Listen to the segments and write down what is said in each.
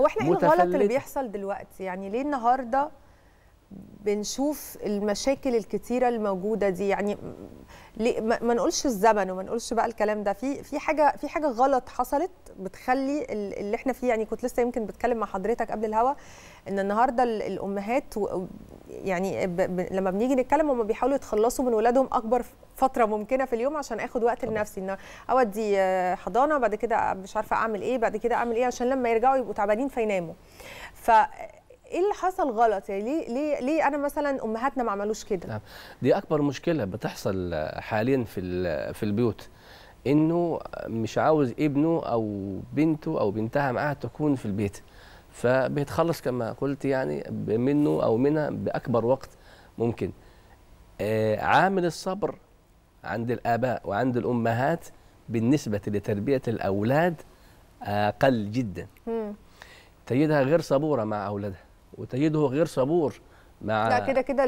هو احنا ايه الغلط اللي بيحصل دلوقتي يعني ليه النهارده بنشوف المشاكل الكتيره الموجوده دي يعني ما نقولش الزمن وما نقولش بقى الكلام ده في في حاجه في حاجه غلط حصلت بتخلي اللي احنا فيه يعني كنت لسه يمكن بتكلم مع حضرتك قبل الهوا ان النهارده الامهات يعني لما بنيجي نتكلم هم بيحاولوا يتخلصوا من ولادهم اكبر فتره ممكنه في اليوم عشان اخد وقت لنفسي ان اودي آه، حضانه بعد كده مش عارفه اعمل ايه بعد كده اعمل ايه عشان لما يرجعوا يبقوا تعبانين فيناموا ف آه، ايه اللي حصل غلط يعني ليه ليه ليه انا مثلا امهاتنا ما عملوش كده نعم. دي اكبر مشكله بتحصل آه، حاليا في في البيوت انه مش عاوز ابنه او بنته او بنتها معاها تكون في البيت فبيتخلص كما قلت يعني منه او منها باكبر وقت ممكن عامل الصبر عند الآباء وعند الأمهات بالنسبة لتربية الأولاد أقل جدا تجدها غير صبورة مع أولادها وتجده غير صبور مع لا كده كده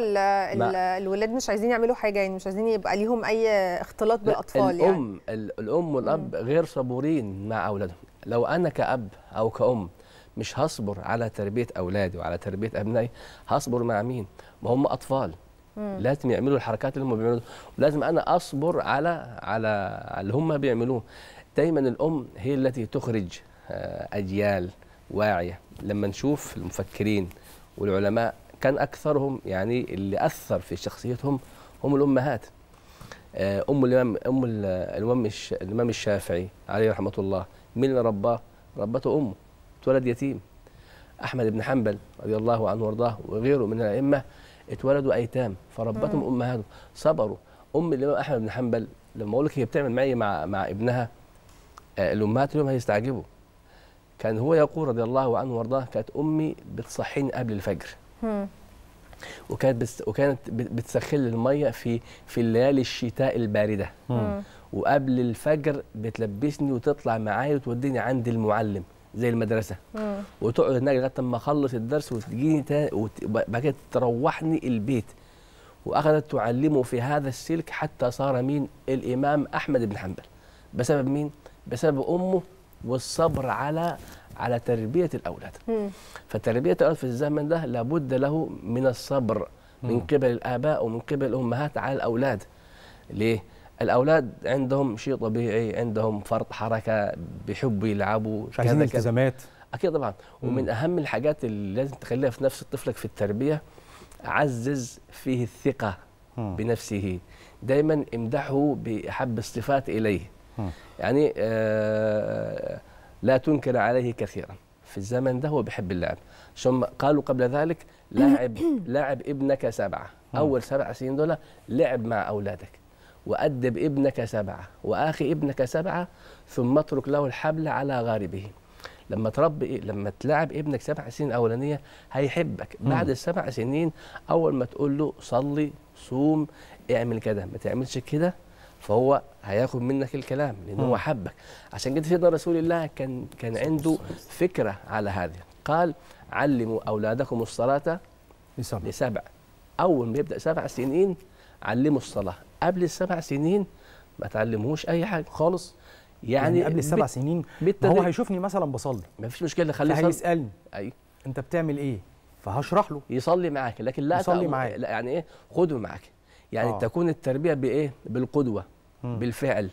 الولاد مش عايزين يعملوا حاجه يعني مش عايزين يبقى ليهم اي اختلاط بالاطفال يعني. الام يعني. الام والاب مم. غير صبورين مع اولادهم لو انا كاب او كام مش هصبر على تربيه اولادي وعلى تربيه ابنائي هصبر مع مين ما هم اطفال مم. لازم يعملوا الحركات اللي هم بيعملوها ولازم انا اصبر على على اللي هم بيعملوه دائما الام هي التي تخرج آه، اجيال واعيه لما نشوف المفكرين والعلماء كان اكثرهم يعني اللي اثر في شخصيتهم هم الامهات آه، ام الامام ام الامام الامام الشافعي عليه رحمه الله من اللي رباه؟ ربته امه اتولد يتيم احمد بن حنبل رضي الله عنه وارضاه وغيره من الائمه اتولدوا ايتام فربتهم امهاتهم صبروا ام الامام احمد بن حنبل لما اقول لك هي بتعمل معي مع مع ابنها آه، الامهات اليوم هيستعجبوا كان هو يقول رضي الله عنه وارضاه كانت امي بتصحيني قبل الفجر وكانت بس وكانت بتسخن لي الميه في في الليالي الشتاء البارده وقبل الفجر بتلبسني وتطلع معايا وتوديني عند المعلم زي المدرسه وتقعد هناك لغايه ما اخلص الدرس وتجيني تاني وبعد كده تروحني البيت واخذت تعلمه في هذا السلك حتى صار مين الامام احمد بن حنبل بسبب مين بسبب امه والصبر على على تربيه الاولاد مم. فتربيه الاولاد في الزمن ده لابد له من الصبر من قبل الاباء ومن قبل الامهات على الاولاد ليه الاولاد عندهم شيء طبيعي عندهم فرط حركه بيحبوا يلعبوا مش عايزين التزامات اكيد طبعا مم. ومن اهم الحاجات اللي لازم تخليها في نفس طفلك في التربيه عزز فيه الثقه مم. بنفسه دايما امدحه باحب الصفات اليه مم. يعني آه لا تنكر عليه كثيرا في الزمن ده هو بيحب اللعب ثم قالوا قبل ذلك لاعب لاعب ابنك سبعه اول سبع سنين دول لعب مع اولادك وأدب ابنك سبعة وآخي ابنك سبعة ثم اترك له الحبل على غاربه لما تربي إيه، لما تلعب ابنك سبع سنين اولانيه هيحبك بعد السبع سنين اول ما تقول له صلي صوم اعمل كده ما تعملش كده فهو هياخد منك الكلام لان هو حبك عشان كده سيدنا رسول الله كان كان عنده فكره على هذا قال علموا اولادكم الصلاه لسبع, لسبع. اول ما يبدا سبع سنين علموا الصلاه قبل السبع سنين ما تعلمهوش اي حاجه خالص يعني, يعني قبل السبع سنين هو هيشوفني مثلا بصلي مفيش مشكله خليه يصلي هيسالني ايوه انت بتعمل ايه فهشرح له يصلي معاك لكن لا يصلي معاك لا يعني ايه قدوه معاك يعني آه. تكون التربيه بايه بالقدوه م. بالفعل